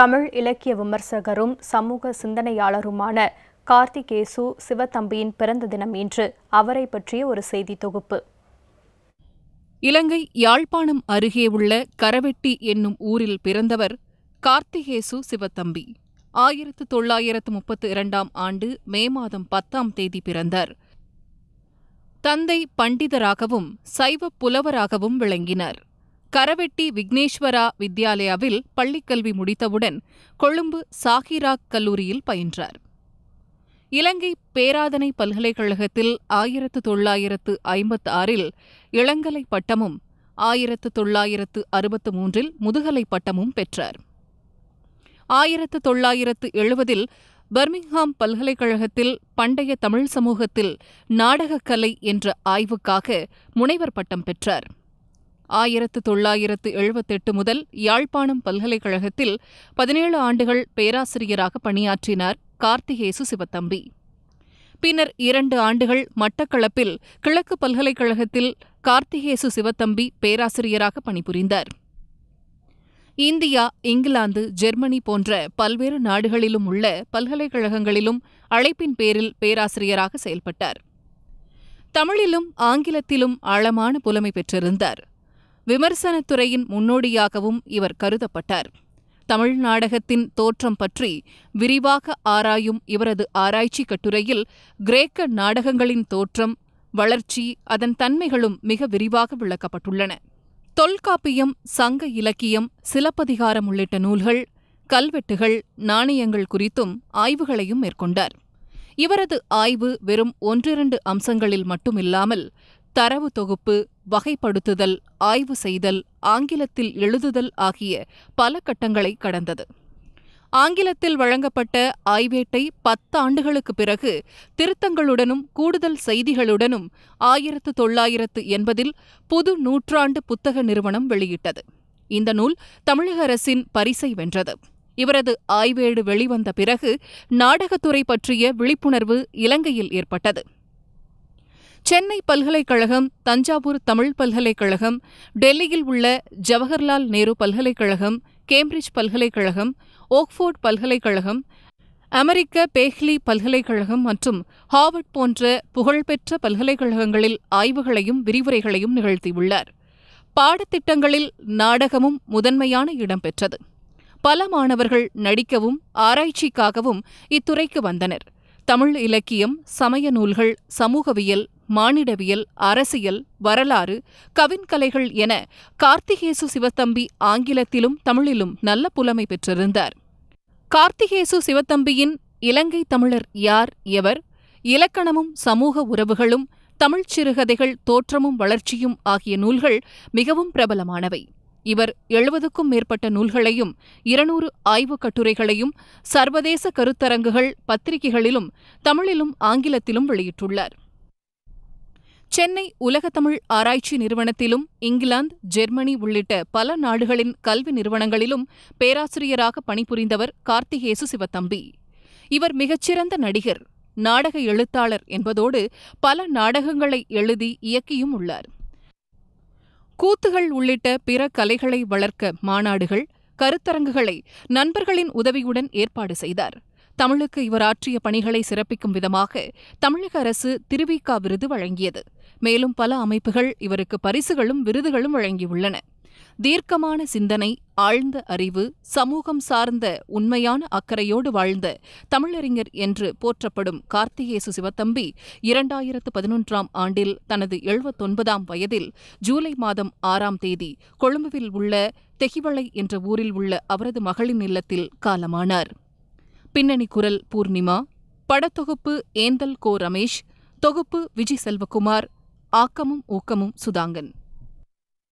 தமிழ் இலக்கிய விமர்சகரும் சமூக சிந்தனையாளருமான கார்த்திகேசு சிவத்தம்பியின் பிறந்த தினம் இன்று அவரை பற்றிய ஒரு செய்தி தொகுப்பு இலங்கை யாழ்ப்பாணம் அருகே உள்ள கரவெட்டி என்னும் ஊரில் பிறந்தவர் கார்த்திகேசு சிவத்தம்பி ஆயிரத்து தொள்ளாயிரத்து முப்பத்து இரண்டாம் ஆண்டு மே மாதம் பத்தாம் தேதி பிறந்தார் தந்தை பண்டிதராகவும் சைவ புலவராகவும் விளங்கினார் கரவெட்டி விக்னேஸ்வரா வித்யாலயாவில் பள்ளிக்கல்வி முடித்தவுடன் கொழும்பு சாகிராக் கல்லூரியில் பயின்றார் இலங்கை பேராதனை பல்கலைக்கழகத்தில் ஆயிரத்து தொள்ளாயிரத்து ஐம்பத்து ஆறில் இளங்கலை பட்டமும் ஆயிரத்து தொள்ளாயிரத்து அறுபத்து மூன்றில் முதுகலை பட்டமும் பெற்றார் ஆயிரத்து தொள்ளாயிரத்து எழுபதில் பர்மிங்ஹாம் பல்கலைக்கழகத்தில் பண்டைய தமிழ் சமூகத்தில் நாடகக்கலை என்ற ஆய்வுக்காக முனைவர் பட்டம் பெற்றார் ஆயிரத்து தொள்ளாயிரத்து எழுபத்தெட்டு முதல் யாழ்ப்பாணம் பல்கலைக்கழகத்தில் பதினேழு ஆண்டுகள் பேராசிரியராக பணியாற்றினார் கார்த்திகேசு சிவத்தம்பி பின்னர் இரண்டு ஆண்டுகள் மட்டக்களப்பில் கிழக்கு பல்கலைக்கழகத்தில் கார்த்திகேசு சிவத்தம்பி பேராசிரியராக பணிபுரிந்தார் இந்தியா இங்கிலாந்து ஜெர்மனி போன்ற பல்வேறு நாடுகளிலும் உள்ள பல்கலைக்கழகங்களிலும் அழைப்பின் பேரில் பேராசிரியராக செயல்பட்டார் தமிழிலும் ஆங்கிலத்திலும் ஆழமான புலமை பெற்றிருந்தார் விமர்சனத்துறையின் முன்னோடியாகவும் இவர் கருதப்பட்டார் தமிழ் நாடகத்தின் தோற்றம் பற்றி விரிவாக ஆராயும் இவரது ஆராய்ச்சி கட்டுரையில் கிரேக்க நாடகங்களின் தோற்றம் வளர்ச்சி அதன் தன்மைகளும் மிக விரிவாக விளக்கப்பட்டுள்ளன தொல்காப்பியம் சங்க இலக்கியம் சிலப்பதிகாரம் உள்ளிட்ட நூல்கள் கல்வெட்டுகள் நாணயங்கள் குறித்தும் ஆய்வுகளையும் மேற்கொண்டார் இவரது ஆய்வு வெறும் ஒன்றிரண்டு அம்சங்களில் மட்டுமில்லாமல் தரவு தொகுப்பு வகைப்படுத்துதல் ஆய்வு செய்தல் ஆங்கிலத்தில் எழுதுதல் ஆகிய பல கட்டங்களை கடந்தது ஆங்கிலத்தில் வழங்கப்பட்ட ஆய்வேட்டை பத்தாண்டுகளுக்கு பிறகு திருத்தங்களுடனும் கூடுதல் செய்திகளுடனும் ஆயிரத்து தொள்ளாயிரத்து எண்பதில் புது நூற்றாண்டு புத்தக நிறுவனம் வெளியிட்டது இந்த நூல் தமிழக அரசின் பரிசை வென்றது இவரது ஆய்வேடு வெளிவந்த பிறகு நாடகத்துறை பற்றிய விழிப்புணர்வு இலங்கையில் ஏற்பட்டது சென்னை பல்கலைக்கழகம் தஞ்சாவூர் தமிழ் பல்கலைக்கழகம் டெல்லியில் உள்ள ஜவஹர்லால் நேரு பல்கலைக்கழகம் கேம்பிரிட்ஜ் பல்கலைக்கழகம் ஓக்ஃபோர்ட் பல்கலைக்கழகம் அமெரிக்க பேஹ்லி பல்கலைக்கழகம் மற்றும் ஹார்வர்ட் போன்ற புகழ்பெற்ற பல்கலைக்கழகங்களில் ஆய்வுகளையும் விரிவுரைகளையும் நிகழ்த்தியுள்ளார் பாடத்திட்டங்களில் நாடகமும் முதன்மையான இடம்பெற்றது பல மாணவர்கள் நடிக்கவும் ஆராய்ச்சிக்காகவும் இத்துறைக்கு வந்தனர் தமிழ் இலக்கியம் சமய நூல்கள் சமூகவியல் மானிடவியல் அரசியல் வரலாறு கவின்கலைகள் என கார்த்திகேசு சிவத்தம்பி ஆங்கிலத்திலும் தமிழிலும் நல்ல புலமை பெற்றிருந்தார் கார்த்திகேசு சிவத்தம்பியின் இலங்கை தமிழர் யார் எவர் இலக்கணமும் சமூக உறவுகளும் தமிழ்ச் சிறுகதைகள் தோற்றமும் வளர்ச்சியும் ஆகிய நூல்கள் மிகவும் பிரபலமானவை இவர் எழுபதுக்கும் மேற்பட்ட நூல்களையும் இருநூறு ஆய்வுக் கட்டுரைகளையும் சர்வதேச கருத்தரங்குகள் பத்திரிகைகளிலும் தமிழிலும் ஆங்கிலத்திலும் வெளியிட்டுள்ளார் சென்னை உலகத்தமிழ் ஆராய்ச்சி நிறுவனத்திலும் இங்கிலாந்து ஜெர்மனி உள்ளிட்ட பல நாடுகளின் கல்வி நிறுவனங்களிலும் பேராசிரியராக பணிபுரிந்தவர் கார்த்திகேசு சிவத்தம்பி இவர் மிகச்சிறந்த நடிகர் நாடக எழுத்தாளர் என்பதோடு பல நாடகங்களை எழுதி இயக்கியும் உள்ளார் கூத்துகள் உள்ளிட்ட பிற கலைகளை வளர்க்க மாநாடுகள் கருத்தரங்குகளை நண்பர்களின் உதவியுடன் ஏற்பாடு செய்தார் தமிழுக்கு இவர் ஆற்றிய பணிகளை சிறப்பிக்கும் விதமாக தமிழக அரசு திருவிக்கா விருது வழங்கியது மேலும் பல அமைப்புகள் இவருக்கு பரிசுகளும் விருதுகளும் வழங்கியுள்ளன தீர்க்கமான சிந்தனை ஆழ்ந்த அறிவு சமூகம் சார்ந்த உண்மையான அக்கறையோடு வாழ்ந்த தமிழறிஞர் என்று போற்றப்படும் கார்த்திகேசு சிவத்தம்பி இரண்டாயிரத்து பதினொன்றாம் ஆண்டில் தனது எழுபத்தொன்பதாம் வயதில் ஜூலை மாதம் ஆறாம் தேதி கொழும்புவில் உள்ள தெகிவளை என்ற ஊரில் உள்ள அவரது மகளின் இல்லத்தில் காலமானார் பின்னணி குரல் பூர்ணிமா படத்தொகுப்பு ஏந்தல் கோ ரமேஷ் தொகுப்பு விஜய் செல்வகுமார் ஆக்கமும் ஊக்கமும் சுதாங்கன்